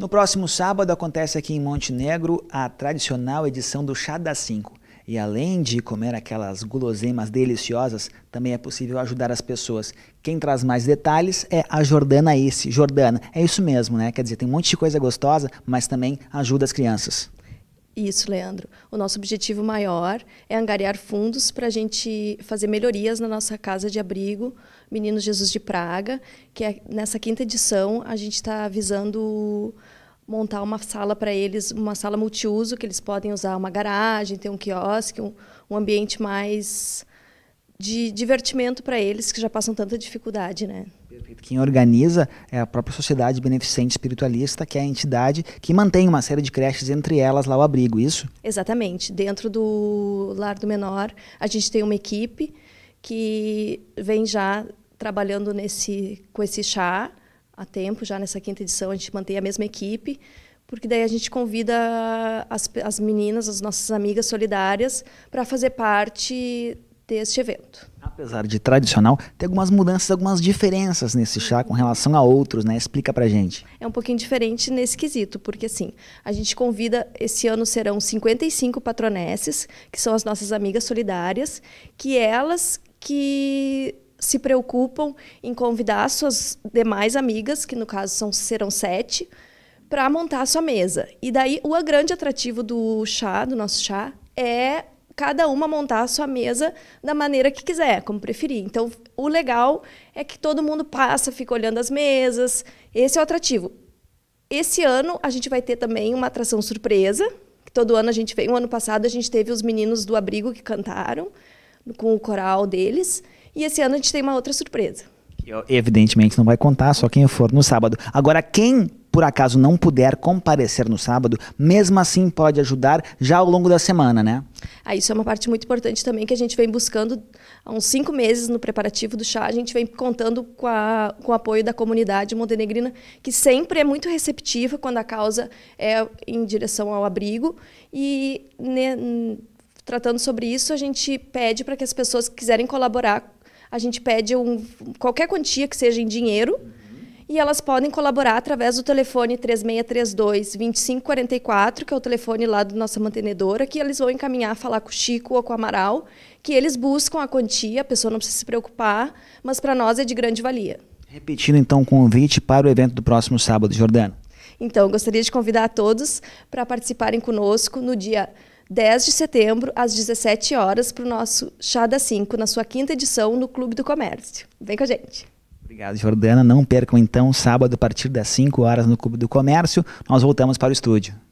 No próximo sábado acontece aqui em Montenegro a tradicional edição do Chá das 5. E além de comer aquelas guloseimas deliciosas, também é possível ajudar as pessoas. Quem traz mais detalhes é a Jordana Isse. Jordana, é isso mesmo, né? Quer dizer, tem um monte de coisa gostosa, mas também ajuda as crianças. Isso, Leandro. O nosso objetivo maior é angariar fundos para a gente fazer melhorias na nossa casa de abrigo Meninos Jesus de Praga, que é, nessa quinta edição a gente está visando montar uma sala para eles, uma sala multiuso, que eles podem usar uma garagem, ter um quiosque, um, um ambiente mais de divertimento para eles que já passam tanta dificuldade, né? Quem organiza é a própria Sociedade Beneficente Espiritualista, que é a entidade que mantém uma série de creches, entre elas lá o abrigo, isso? Exatamente. Dentro do Lar do Menor, a gente tem uma equipe que vem já trabalhando nesse, com esse chá há tempo, já nessa quinta edição a gente mantém a mesma equipe, porque daí a gente convida as, as meninas, as nossas amigas solidárias, para fazer parte deste evento apesar de tradicional, tem algumas mudanças, algumas diferenças nesse chá com relação a outros, né? Explica pra gente. É um pouquinho diferente nesse quesito, porque assim, a gente convida, esse ano serão 55 patronesses, que são as nossas amigas solidárias, que elas que se preocupam em convidar suas demais amigas, que no caso são, serão sete, para montar a sua mesa. E daí o grande atrativo do chá, do nosso chá, é cada uma montar a sua mesa da maneira que quiser, como preferir. Então, o legal é que todo mundo passa, fica olhando as mesas. Esse é o atrativo. Esse ano a gente vai ter também uma atração surpresa, que todo ano a gente vem. O ano passado a gente teve os meninos do abrigo que cantaram com o coral deles, e esse ano a gente tem uma outra surpresa evidentemente não vai contar, só quem for no sábado. Agora, quem por acaso não puder comparecer no sábado, mesmo assim pode ajudar já ao longo da semana, né? Ah, isso é uma parte muito importante também que a gente vem buscando há uns cinco meses no preparativo do chá. A gente vem contando com, a, com o apoio da comunidade montenegrina, que sempre é muito receptiva quando a causa é em direção ao abrigo. E né, tratando sobre isso, a gente pede para que as pessoas que quiserem colaborar a gente pede um, qualquer quantia que seja em dinheiro uhum. e elas podem colaborar através do telefone 3632 2544, que é o telefone lá da nossa mantenedora, que eles vão encaminhar falar com o Chico ou com o Amaral, que eles buscam a quantia, a pessoa não precisa se preocupar, mas para nós é de grande valia. Repetindo então o convite para o evento do próximo sábado, Jordana. Então, gostaria de convidar a todos para participarem conosco no dia 10 de setembro, às 17 horas, para o nosso Chá das 5, na sua quinta edição no Clube do Comércio. Vem com a gente. Obrigado, Jordana. Não percam então, sábado, a partir das 5 horas no Clube do Comércio. Nós voltamos para o estúdio.